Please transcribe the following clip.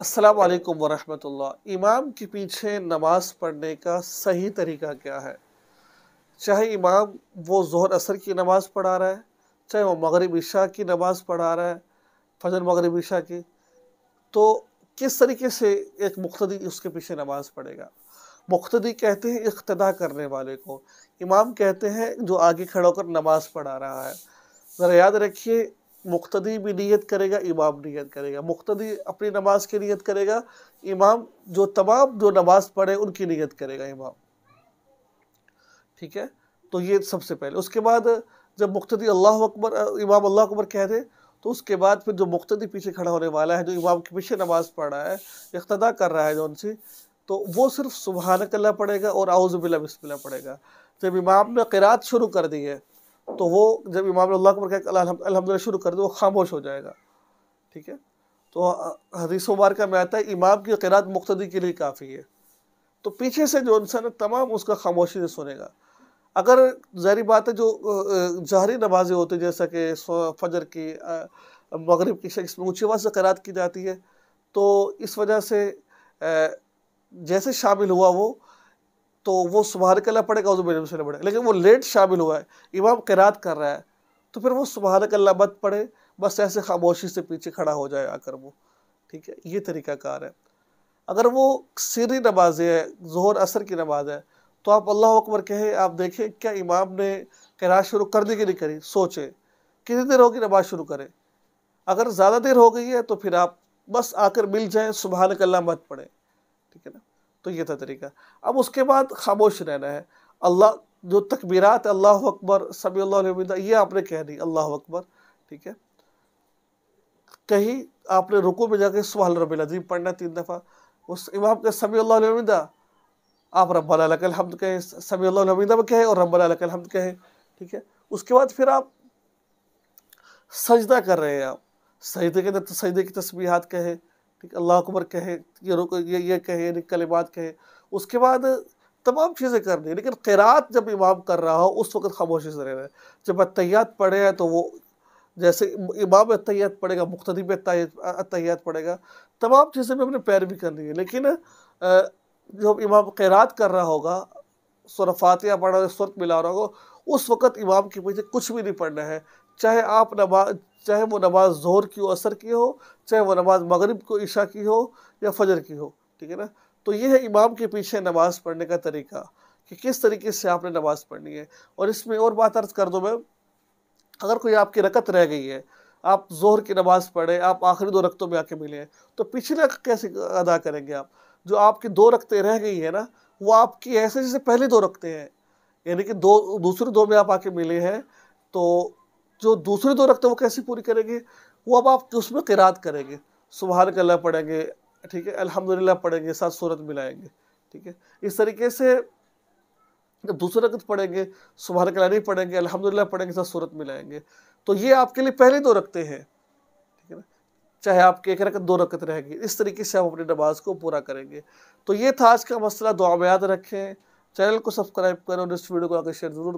असलकम वरहमल इमाम के पीछे नमाज़ पढ़ने का सही तरीका क्या है चाहे इमाम वो जहर असर की नमाज़ पढ़ा रहा है चाहे वो मगरब इशा की नमाज़ पढ़ा रहा है फजर मगरब इशा की तो किस तरीके से एक मुख्तदी उसके पीछे नमाज़ पढ़ेगा मुख्तदी कहते हैं इकतदा करने वाले को इमाम कहते हैं जो आगे खड़ा होकर नमाज़ पढ़ा रहा है ज़रा याद रखिए मुख्तदी भी नीयत करेगा इमाम नीयत करेगा मुख्तदी अपनी नमाज की नीयत करेगा इमाम जो तमाम जो नमाज पढ़े उनकी नीयत करेगा इमाम ठीक है तो ये सबसे पहले उसके बाद जब मुख्तदी अल्लाह अकबर इमाम अल्लाह अकबर कह दे तो उसके बाद फिर जो मुख्तदी पीछे खड़ा होने वाला है जो इमाम के पीछे नमाज पढ़ रहा है इख्तदा कर रहा है जो उनसे तो वो सिर्फ सुबहानकल्ला पढ़ेगा और आउज़बिल्ला बिस्मिल्ला पढ़ेगा जब इमाम ने किरात शुरू कर दी है तो वो जब इमाम अकबर को शुरू कर दे वो खामोश हो जाएगा ठीक है तो हदीस मुबारक में आता है इमाम की किरात मुख्तदी के लिए काफ़ी है तो पीछे से जो इंसान है तमाम उसका खामोशी से सुनेगा अगर जहरी बात है जो जहरी नमाजें होती हैं जैसा कि फजर की मगरब की शख्स में ऊँची आवाज़ से करात की जाती है तो इस वजह से जैसे शामिल हुआ वो तो वो सुबहान कल्ला पड़ेगा उस बेजम से पड़ेगा लेकिन वो लेट शामिल हुआ है इमाम किरात कर रहा है तो फिर वो सुबहान कल्ला मत पढ़े बस ऐसे खामोशी से पीछे खड़ा हो जाए आकर वो ठीक है ये तरीक़ाकार है अगर वो सीरी नमाजें हैं जहर असर की नमाज है तो आप अल्लाह अकबर कहें आप देखें क्या इमाम ने किरात शुरू कर दी कि नहीं करी सोचें कितनी देर होगी नमाज शुरू करें अगर ज़्यादा देर हो गई है तो फिर आप बस आकर मिल जाए सुबह कल्ला मत पढ़ें ठीक है ना तो ये था तरीका अब उसके बाद खामोश रहना है अल्लाह जो तकबीरात अल्लाह अकबर सभी अल्लाह ये आपने कह दी अल्लाह अकबर ठीक है कहीं आपने रुको में जाके सुबह रबीम पढ़ना तीन दफ़ा उस इमाम के सभी अल्लाहदा आप रब्बाना लकल हमद कहें सभी अल्लाहदा में कहें और रब्बाना लकल हमद कहें ठीक है उसके बाद फिर आप सजदा कर रहे हैं आप सजदे के अंदर तो सजदे की तस्बीहात कहें ठीक अल्लाह अकबर कहे ये रुको ये ये कहे यानी कलिमात कहे उसके बाद तमाम चीज़ें करनी लेकिन क़िरात जब इमाम कर रहा हो उस वक्त खामोशी से रहना है जब अतैयात पढ़े हैं तो वो जैसे इमाम अतैयात पड़ेगा मुख्तदी में अतैयात पड़ेगा तमाम चीज़ें भी अपने पैर भी करनी है लेकिन जो इमाम क़िरात कर रहा होगा सुर फातिया पढ़ रहा होगा सुरत मिला रहा होगा उस वक्त इमाम के पीछे कुछ भी नहीं पढ़ना है चाहे आप नमाज चाहे वो नमाज जोर की हो असर की हो चाहे वो नमाज मगरिब को ईशा की हो या फजर की हो ठीक है ना तो ये है इमाम के पीछे नमाज़ पढ़ने का तरीका कि किस तरीके से आपने नमाज़ पढ़नी है और इसमें और बात अर्ज कर दो मैं अगर कोई आपकी रकत रह गई है आप जोहर की नमाज़ पढ़ें आप आखिरी दो रक्तों में आके मिले तो पिछले कैसे अदा करेंगे आप जो आपकी दो रक्तें रह गई है ना वो आपकी ऐसे जैसे पहले दो रखते हैं यानी कि दो दूसरे दो में आप आके मिले हैं तो जो दूसरे दो रखते हैं वो कैसे पूरी करेंगे वो अब आप उसमें किरात करेंगे सुबहान अल्लाह पढ़ेंगे ठीक है अल्हम्दुलिल्लाह पढ़ेंगे साथ सूरत मिलाएंगे ठीक है इस तरीके से जब दूसरे रकत पढ़ेंगे सुबहान कला नहीं पढ़ेंगे अल्हम्दुलिल्लाह पढ़ेंगे साथ सूरत मिलाएंगे तो ये आपके लिए पहले दो रखते हैं ठीक है ना चाहे आपके एक रकत दो रकत रहेगी इस तरीके से आप अपनी नमाज को पूरा करेंगे तो ये था आज का मसला दुआ में याद रखें चैनल को सब्सक्राइब करें और इस वीडियो को आगे शेयर जरूर